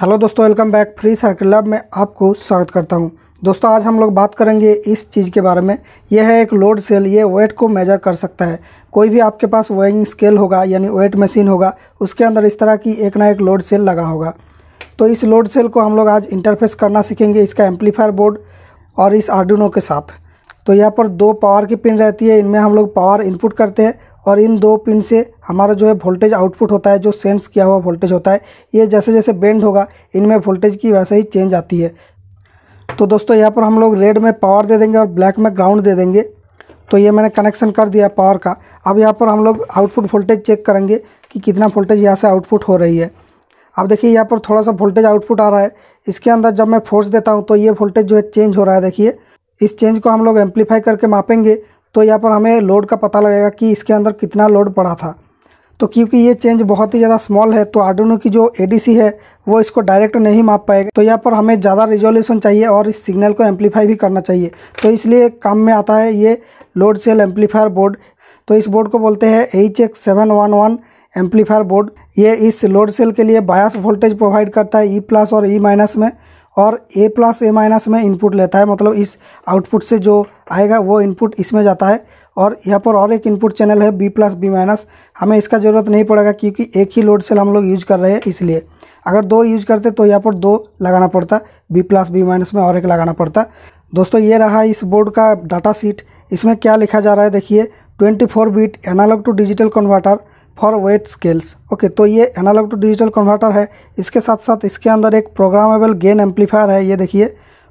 hello दोस्तों welcome back free circle lab में आपको स्वागत करता हूं दोस्तों आज हम लोग बात करेंगे इस चीज़ के बारे में यह है एक लोड सेल ये वेट को मेजर कर सकता है कोई भी आपके पास वेइंग स्केल होगा यानी वेट मशीन होगा उसके अंदर इस तरह की एक ना एक लोड सेल लगा होगा तो इस लोड सेल को हम लोग आज इंटरफेस करना सीखेंगे इसका एम्पलीफायर बोर्ड और इस आर्डिनो के साथ तो यहाँ पर दो पावर की पिन रहती है इनमें हम लोग पावर इनपुट करते हैं और इन दो पिन से हमारा जो है वोल्टेज आउटपुट होता है जो सेंस किया हुआ वोल्टेज होता है ये जैसे जैसे बेंड होगा इनमें वोल्टेज की वैसे ही चेंज आती है तो दोस्तों यहाँ पर हम लोग रेड में पावर दे देंगे और ब्लैक में ग्राउंड दे देंगे तो ये मैंने कनेक्शन कर दिया पावर का अब यहाँ पर हम लोग आउटपुट वोल्टेज चेक करेंगे कि कितना वोल्टेज यहाँ से आउटपुट हो रही है अब देखिए यहाँ पर थोड़ा सा वोल्टेज आउटपुट आ रहा है इसके अंदर जब मैं फोर्स देता हूँ तो ये वोल्टेज जो है चेंज हो रहा है देखिए इस चेंज को हम लोग एम्पलीफाई करके मापेंगे तो यहाँ पर हमें लोड का पता लगेगा कि इसके अंदर कितना लोड पड़ा था तो क्योंकि ये चेंज बहुत ही ज़्यादा स्मॉल है तो आर्डोनो की जो एडीसी है वो इसको डायरेक्ट नहीं माप पाएगा तो यहाँ पर हमें ज़्यादा रिजोल्यूशन चाहिए और इस सिग्नल को एम्पलीफाई भी करना चाहिए तो इसलिए काम में आता है ये लोड सेल एम्पलीफायर बोर्ड तो इस बोर्ड को बोलते हैं H X seven one one amplifier board ये इस लोड सेल के लिए बायास वोल्टेज प्रोवाइड करता है ई e प्लस और ई e माइनस में और ए प्लस ए माइनस में इनपुट लेता है मतलब इस आउटपुट से जो आएगा वो इनपुट इसमें जाता है और यहाँ पर और एक इनपुट चैनल है बी प्लस बी माइनस हमें इसका ज़रूरत नहीं पड़ेगा क्योंकि एक ही लोड सेल हम लोग यूज कर रहे हैं इसलिए अगर दो यूज करते तो यहाँ पर दो लगाना पड़ता बी प्लस बी माइनस में और एक लगाना पड़ता दोस्तों ये रहा इस बोर्ड का डाटा सीट इसमें क्या लिखा जा रहा है देखिए 24 bit analog to digital converter for weight scales okay तो ये एनालॉग टू डिजिटल कन्वर्टर है इसके साथ साथ इसके अंदर एक प्रोग्रामेबल गेन एम्पलीफायर है ये देखिए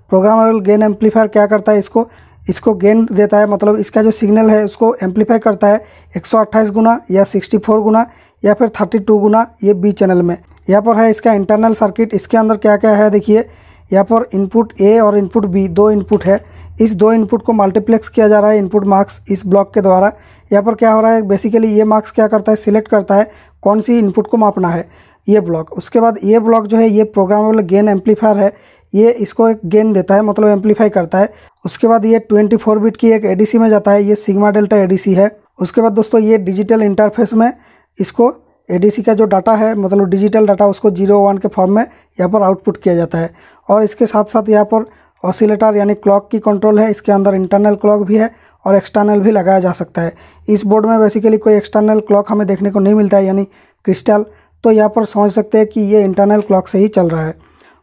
प्रोग्रामेबल गेन एम्पलीफायर क्या करता है इसको इसको गेन देता है मतलब इसका जो सिग्नल है उसको एम्पलीफाई करता है 128 गुना या 64 गुना या फिर 32 गुना ये बी चैनल में यहाँ पर है इसका इंटरनल सर्किट इसके अंदर क्या क्या है देखिए यहाँ पर इनपुट ए और इनपुट बी दो इनपुट है इस दो इनपुट को मल्टीप्लेक्स किया जा रहा है इनपुट मार्क्स इस ब्लॉक के द्वारा यहाँ पर क्या हो रहा है बेसिकली ये मार्क्स क्या करता है सिलेक्ट करता है कौन सी इनपुट को मापना है ये ब्लॉक उसके बाद ये ब्लॉक जो है ये प्रोग्रामेबल गेन एम्पलीफायर है ये इसको एक गेन देता है मतलब एम्पलीफाई करता है उसके बाद ये 24 बिट की एक एडीसी में जाता है ये सिग्मा डेल्टा एडीसी है उसके बाद दोस्तों ये डिजिटल इंटरफेस में इसको एडीसी का जो डाटा है मतलब डिजिटल डाटा उसको जीरो वन के फॉर्म में यहाँ पर आउटपुट किया जाता है और इसके साथ साथ यहाँ पर ऑसिलेटर यानी क्लॉक की कंट्रोल है इसके अंदर इंटरनल क्लॉक भी है और एक्सटर्नल भी लगाया जा सकता है इस बोर्ड में बेसिकली कोई एक्सटर्नल क्लॉक हमें देखने को नहीं मिलता है यानी क्रिस्टल तो यहाँ पर समझ सकते हैं कि ये इंटरनल क्लॉक से ही चल रहा है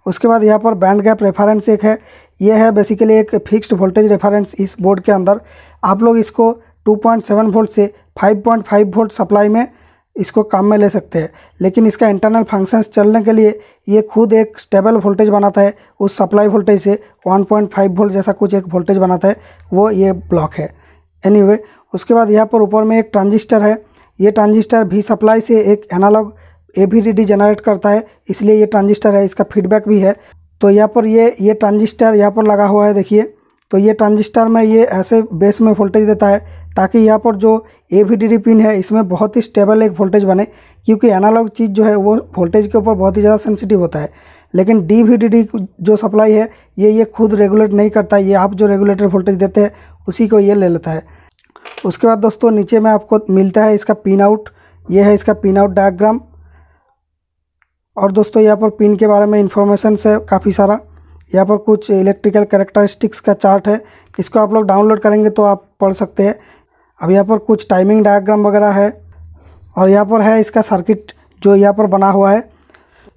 उसके बाद यहाँ पर बैंड गैप रेफरेंस एक है ये है बेसिकली एक फिक्स्ड वोल्टेज रेफरेंस इस बोर्ड के अंदर आप लोग इसको 2.7 वोल्ट से 5.5 वोल्ट सप्लाई में इसको काम में ले सकते हैं लेकिन इसका इंटरनल फंक्शंस चलने के लिए ये खुद एक स्टेबल वोल्टेज बनाता है उस सप्लाई वोल्टेज से 1.5 वोल्ट जैसा कुछ एक वोल्टेज बनाता है वो ये ब्लॉक है एनीवे anyway, उसके बाद यहाँ पर ऊपर में एक ट्रांजिस्टर है ये ट्रांजिस्टर भी सप्लाई से एक एनालॉग ए जनरेट करता है इसलिए ये ट्रांजिस्टर है इसका फीडबैक भी है तो यहाँ पर ये ये ट्रांजिस्टर यहाँ पर लगा हुआ है देखिए तो ये ट्रांजिस्टर में ये ऐसे बेस में वोल्टेज देता है ताकि यहाँ पर जो ए पिन है इसमें बहुत ही स्टेबल एक वोल्टेज बने क्योंकि एनालॉग चीज़ जो है वो वोल्टेज के ऊपर बहुत ही ज़्यादा सेंसिटिव होता है लेकिन डी जो सप्लाई है ये ये खुद रेगुलेट नहीं करता है ये आप जो रेगुलेटर वोल्टेज देते हैं उसी को ये ले लेता है उसके बाद दोस्तों नीचे में आपको मिलता है इसका पिन आउट ये है इसका पिन आउट डायग्राम और दोस्तों यहाँ पर पिन के बारे में इन्फॉर्मेशन है काफ़ी सारा यहाँ पर कुछ इलेक्ट्रिकल करेक्टरिस्टिक्स का चार्ट है इसको आप लोग डाउनलोड करेंगे तो आप पढ़ सकते हैं अब यहाँ पर कुछ टाइमिंग डायग्राम वगैरह है और यहाँ पर है इसका सर्किट जो यहाँ पर बना हुआ है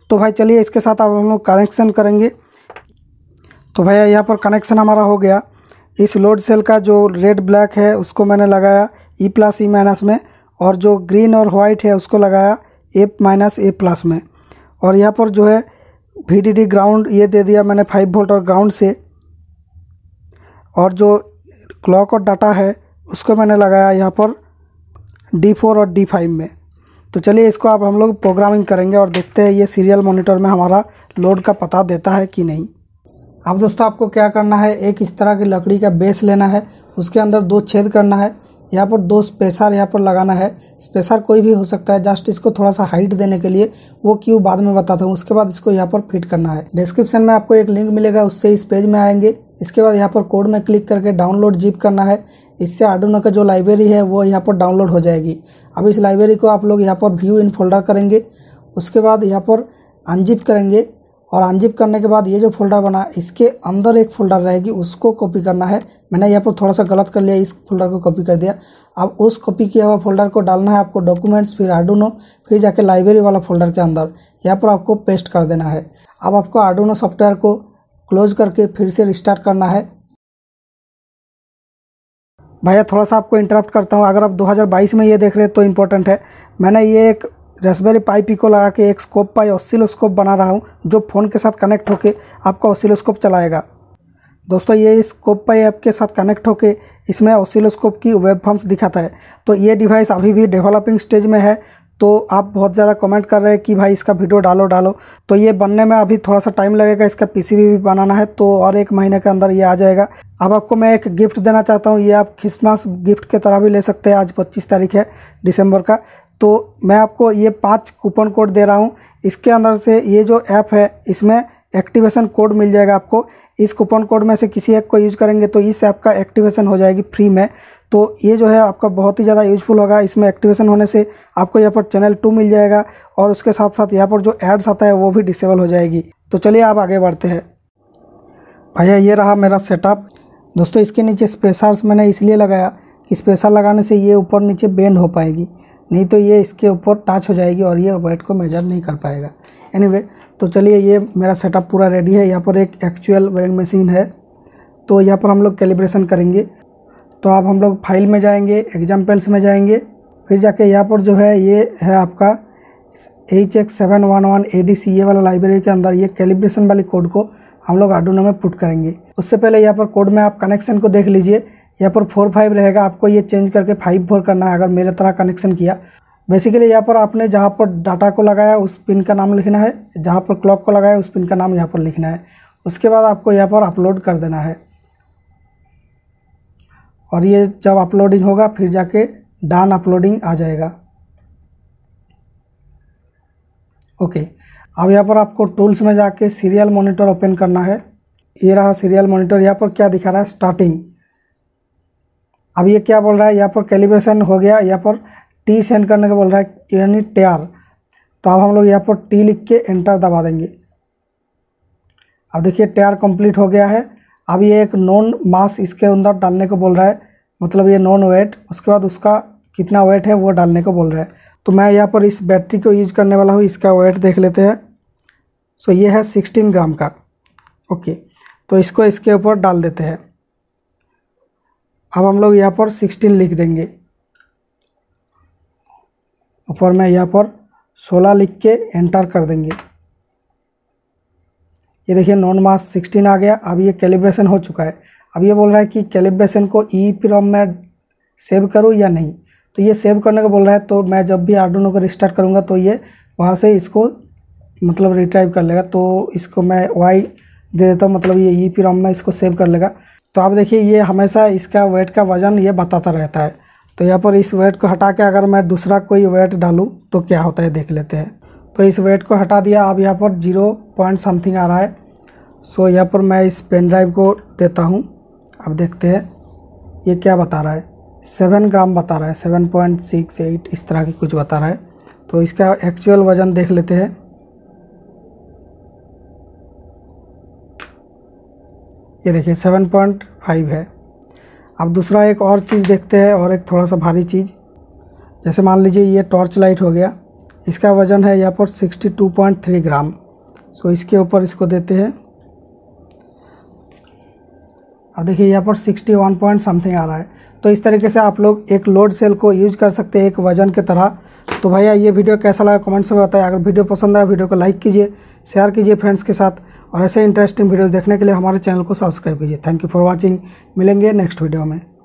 तो भाई चलिए इसके साथ अब हम लोग कनेक्शन करेंगे तो भैया यहाँ पर कनेक्शन हमारा हो गया इस लोड सेल का जो रेड ब्लैक है उसको मैंने लगाया ई प्लस ई माइनस में और जो ग्रीन और वाइट है उसको लगाया ए माइनस ए प्लस में और यहाँ पर जो है वी ग्राउंड ये दे दिया मैंने फाइव वोल्ट और ग्राउंड से और जो क्लॉक और डाटा है उसको मैंने लगाया यहाँ पर डी फोर और डी फाइव में तो चलिए इसको आप हम लोग प्रोग्रामिंग करेंगे और देखते हैं ये सीरियल मॉनिटर में हमारा लोड का पता देता है कि नहीं अब दोस्तों आपको क्या करना है एक इस तरह की लकड़ी का बेस लेना है उसके अंदर दो छेद करना है यहाँ पर दो स्पेसर यहाँ पर लगाना है स्पेसर कोई भी हो सकता है जस्ट इसको थोड़ा सा हाइट देने के लिए वो क्यों बाद में बताता हूँ उसके बाद इसको यहाँ पर फिट करना है डिस्क्रिप्शन में आपको एक लिंक मिलेगा उससे इस पेज में आएंगे इसके बाद यहाँ पर कोड में क्लिक करके डाउनलोड जीप करना है इससे आर्डोनो का जो लाइब्रेरी है वो यहाँ पर डाउनलोड हो जाएगी अब इस लाइब्रेरी को आप लोग यहाँ पर व्यू इन फोल्डर करेंगे उसके बाद यहाँ पर अनजिप करेंगे और अनजिप करने के बाद ये जो फोल्डर बना इसके अंदर एक फोल्डर रहेगी उसको कॉपी करना है मैंने यहाँ पर थोड़ा सा गलत कर लिया इस फोल्डर को कॉपी कर दिया अब उस कॉपी किया हुआ फोल्डर को डालना है आपको डॉक्यूमेंट्स फिर आर्डोनो फिर जाके लाइब्रेरी वाला फोल्डर के अंदर यहाँ पर आपको पेस्ट कर देना है अब आपको आर्डोनो सॉफ्टवेयर को क्लोज करके फिर से रिस्टार्ट करना है भैया थोड़ा सा आपको इंटरप्ट करता हूँ अगर आप 2022 में ये देख रहे हैं तो इम्पोर्टेंट है मैंने ये एक रेसबेरी पाई को लगा के एक स्कोप पाई ऑसिलोस्कोप बना रहा हूँ जो फ़ोन के साथ कनेक्ट होके आपका ऑसिलोस्कोप चलाएगा दोस्तों ये स्कोप पाई ऐप के साथ कनेक्ट होके इसमें ऑसिलोस्कोप की वेब फॉर्म्स दिखाता है तो ये डिवाइस अभी भी डेवलपिंग स्टेज में है तो आप बहुत ज़्यादा कमेंट कर रहे हैं कि भाई इसका वीडियो डालो डालो तो ये बनने में अभी थोड़ा सा टाइम लगेगा इसका पीसीबी भी बनाना है तो और एक महीने के अंदर ये आ जाएगा अब आपको मैं एक गिफ्ट देना चाहता हूँ ये आप क्रिसमस गिफ्ट के तरह भी ले सकते हैं आज पच्चीस तारीख है दिसंबर का तो मैं आपको ये पाँच कूपन कोड दे रहा हूँ इसके अंदर से ये जो ऐप है इसमें एक्टिवेशन कोड मिल जाएगा आपको इस कूपन कोड में से किसी एक को यूज करेंगे तो इस ऐप का एक्टिवेशन हो जाएगी फ्री में तो ये जो है आपका बहुत ही ज़्यादा यूजफुल होगा इसमें एक्टिवेशन होने से आपको यहाँ पर चैनल टू मिल जाएगा और उसके साथ साथ यहाँ पर जो एड्स आता है वो भी डिसेबल हो जाएगी तो चलिए आप आगे बढ़ते हैं भैया ये रहा मेरा सेटअप दोस्तों इसके नीचे स्पेशर्स मैंने इसलिए लगाया कि स्पेशर लगाने से ये ऊपर नीचे बेंड हो पाएगी नहीं तो ये इसके ऊपर टच हो जाएगी और ये वेट को मेजर नहीं कर पाएगा एनीवे anyway, तो चलिए ये मेरा सेटअप पूरा रेडी है यहाँ पर एक एक्चुअल वेइंग मशीन है तो यहाँ पर हम लोग कैलिब्रेशन करेंगे तो आप हम लोग फाइल में जाएंगे एग्जाम्पल्स में जाएंगे फिर जाके यहाँ पर जो है ये है आपका H X seven one one A D C A वाला लाइब्रेरी के अंदर ये कैलिब्रेशन वाली कोड को हम लोग आर्डोनो में पुट करेंगे उससे पहले यहाँ पर कोड में आप कनेक्शन को देख लीजिए यहाँ पर फोर फाइव रहेगा आपको ये चेंज करके फाइव फोर करना है अगर मेरे तरह कनेक्शन किया बेसिकली यहाँ पर आपने जहाँ पर डाटा को लगाया उस पिन का नाम लिखना है जहाँ पर क्लॉक को लगाया उस पिन का नाम यहाँ पर लिखना है उसके बाद आपको यहाँ पर अपलोड कर देना है और ये जब अपलोडिंग होगा फिर जाके डान अपलोडिंग आ जाएगा ओके अब यहाँ पर आपको टूल्स में जाके सीरियल मॉनिटर ओपन करना है ये रहा सीरियल मॉनिटर यहाँ पर क्या दिखा रहा है स्टार्टिंग अब ये क्या बोल रहा है यहाँ पर कैलिब्रेशन हो गया यहाँ पर टी सेंड करने का बोल रहा है यानी टेयर तो अब हम लोग यहाँ पर टी लिख के एंटर दबा देंगे अब देखिए टेयर कंप्लीट हो गया है अब ये एक नॉन मास इसके अंदर डालने को बोल रहा है मतलब ये नॉन वेट उसके बाद उसका कितना वेट है वो डालने को बोल रहा है तो मैं यहाँ पर इस बैटरी को यूज करने वाला हूँ इसका वेट देख लेते हैं सो ये है सिक्सटीन ग्राम का ओके तो इसको इसके ऊपर डाल देते हैं अब हम लोग यहाँ पर सिक्सटीन लिख देंगे ऊपर में यहाँ पर सोलह लिख के एंटर कर देंगे ये देखिए नॉन मास सिक्सटीन आ गया अब ये कैलिब्रेशन हो चुका है अब ये बोल रहा है कि कैलिब्रेशन को ई पी रोम में सेव करूँ या नहीं तो ये सेव करने का बोल रहा है तो मैं जब भी आर्डोनो को रिस्टार्ट करूँगा तो ये वहाँ से इसको मतलब रिट्राइव कर लेगा तो इसको मैं वाई दे देता हूँ मतलब ये ई पी में इसको सेव कर लेगा तो आप देखिए ये हमेशा इसका वेट का वज़न ये बताता रहता है तो यहाँ पर इस वेट को हटा के अगर मैं दूसरा कोई वेट डालूँ तो क्या होता है देख लेते हैं तो इस वेट को हटा दिया अब यहाँ पर जीरो पॉइंट समथिंग आ रहा है सो यहाँ पर मैं इस पेन ड्राइव को देता हूँ अब देखते हैं ये क्या बता रहा है सेवन ग्राम बता रहा है सेवन पॉइंट सिक्स एट इस तरह की कुछ बता रहा है तो इसका एक्चुअल वज़न देख लेते हैं ये देखिए सेवन पॉइंट फाइव है अब दूसरा एक और चीज़ देखते हैं और एक थोड़ा सा भारी चीज़ जैसे मान लीजिए ये टॉर्च लाइट हो गया इसका वज़न है यहाँ पर 62.3 ग्राम सो इसके ऊपर इसको देते हैं अब देखिए यहाँ पर 61 पॉइंट समथिंग आ रहा है तो इस तरीके से आप लोग एक लोड सेल को यूज कर सकते हैं एक वज़न के तरह तो भैया ये वीडियो कैसा लगा कमेंट्स में बताएं अगर वीडियो पसंद आया वीडियो को लाइक कीजिए शेयर कीजिए फ्रेंड्स के साथ और ऐसे इंटरेस्टिंग वीडियो देखने के लिए हमारे चैनल को सब्सक्राइब कीजिए थैंक यू फॉर वॉचिंग मिलेंगे नेक्स्ट वीडियो में